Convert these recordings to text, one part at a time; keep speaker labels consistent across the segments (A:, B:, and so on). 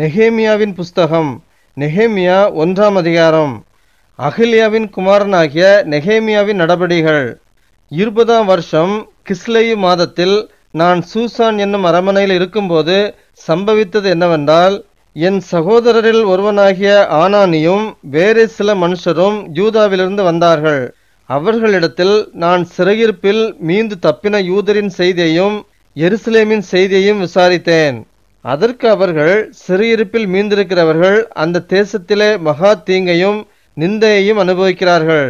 A: நெஹேமியாவின் புஸ்தகம் நெஹேமியா ஒன்றாம் அதிகாரம் அகிலியாவின் குமாரனாகிய நெஹேமியாவின் நடபடிகள் இருபதாம் வருஷம் கிஸ்லேயு மாதத்தில் நான் சூசான் என்னும் அரமனையில் இருக்கும்போது சம்பவித்தது என்னவென்றால் என் சகோதரரில் ஒருவனாகிய ஆனானியும் வேறு சில மனுஷரும் யூதாவிலிருந்து வந்தார்கள் அவர்களிடத்தில் நான் சிறையிருப்பில் மீந்து தப்பின யூதரின் செய்தியையும் எருசலேமின் செய்தியையும் விசாரித்தேன் அதற்கு அவர்கள் சிறையிருப்பில் மீந்திருக்கிறவர்கள் அந்த தேசத்திலே மகா தீங்கையும் நிந்தையையும் அனுபவிக்கிறார்கள்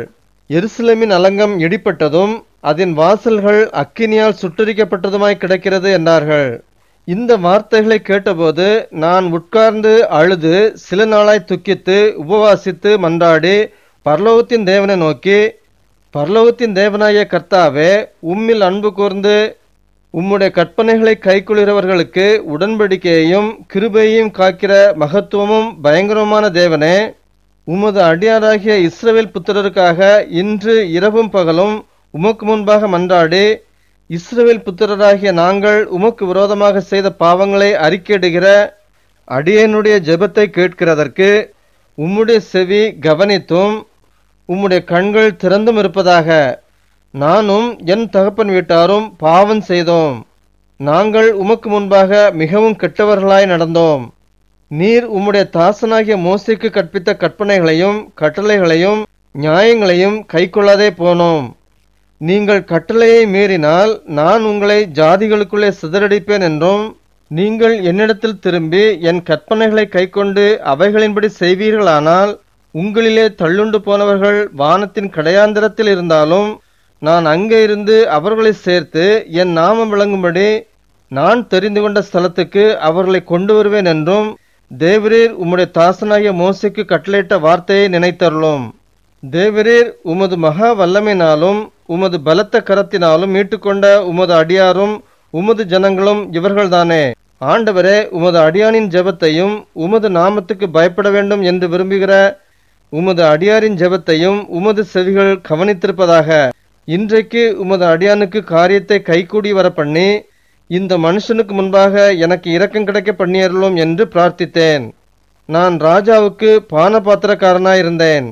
A: எருசலமின் அலங்கம் இடிப்பட்டதும் அதன் வாசல்கள் அக்கினியால் சுட்டரிக்கப்பட்டதுமாய் கிடக்கிறது என்றார்கள் இந்த வார்த்தைகளை கேட்டபோது நான் உட்கார்ந்து அழுது சில நாளாய் துக்கித்து உபவாசித்து மன்றாடி பரலோகத்தின் தேவனை நோக்கி பரலோகத்தின் தேவனாய கர்த்தாவே உம்மில் அன்பு கூர்ந்து உம்முடைய கற்பனைகளை கொள்கிறவர்களுக்கு உடன்படிக்கையையும் கிருபையையும் காக்கிற மகத்துவமும் பயங்கரமான தேவனே உமது அடியாராகிய இஸ்ரேல் புத்திரருக்காக இன்று இரவும் பகலும் உமக்கு முன்பாக மன்றாடி இஸ்ரேல் புத்திரராகிய நாங்கள் உமக்கு விரோதமாக செய்த பாவங்களை அறிக்கையிடுகிற அடியனுடைய ஜெபத்தை கேட்கிறதற்கு உம்முடைய செவி கவனித்தும் உம்முடைய கண்கள் திறந்தும் இருப்பதாக நானும் என் தகப்பன் வீட்டாரும் பாவம் செய்தோம் நாங்கள் உமக்கு முன்பாக மிகவும் கெட்டவர்களாய் நடந்தோம் நீர் உம்முடைய தாசனாகிய மோசிக்கு கற்பித்த கற்பனைகளையும் கட்டளைகளையும் நியாயங்களையும் கைக்கொள்ளாதே போனோம் நீங்கள் கட்டளையை மீறினால் நான் உங்களை ஜாதிகளுக்குள்ளே சிதறடிப்பேன் என்றும் நீங்கள் என்னிடத்தில் திரும்பி என் கற்பனைகளை கைக்கொண்டு அவைகளின்படி செய்வீர்களானால் உங்களிலே தள்ளுண்டு போனவர்கள் வானத்தின் கடையாந்திரத்தில் இருந்தாலும் நான் அங்கே இருந்து அவர்களை சேர்த்து என் நாமம் விளங்கும்படி நான் தெரிந்து கொண்ட ஸ்தலத்துக்கு அவர்களை கொண்டு வருவேன் என்றும் தேவரீர் உம்முடைய தாசனாகிய மோசிக்கு கட்டளையிட்ட வார்த்தையை நினைத்தருளும் தேவரீர் உமது மகா வல்லமையினாலும் உமது பலத்த கரத்தினாலும் மீட்டுக்கொண்ட உமது அடியாரும் உமது ஜனங்களும் இவர்கள்தானே ஆண்டவரே உமது அடியானின் ஜெபத்தையும் உமது நாமத்துக்கு பயப்பட வேண்டும் என்று விரும்புகிற உமது அடியாரின் ஜெபத்தையும் உமது செவிகள் கவனித்திருப்பதாக இன்றைக்கு உமது அடியானுக்கு காரியத்தை கைகூடி வர பண்ணி இந்த மனுஷனுக்கு முன்பாக எனக்கு இரக்கம் கிடைக்க பண்ணியறலும் என்று பிரார்த்தித்தேன் நான் ராஜாவுக்கு பான பாத்திரக்காரனாயிருந்தேன்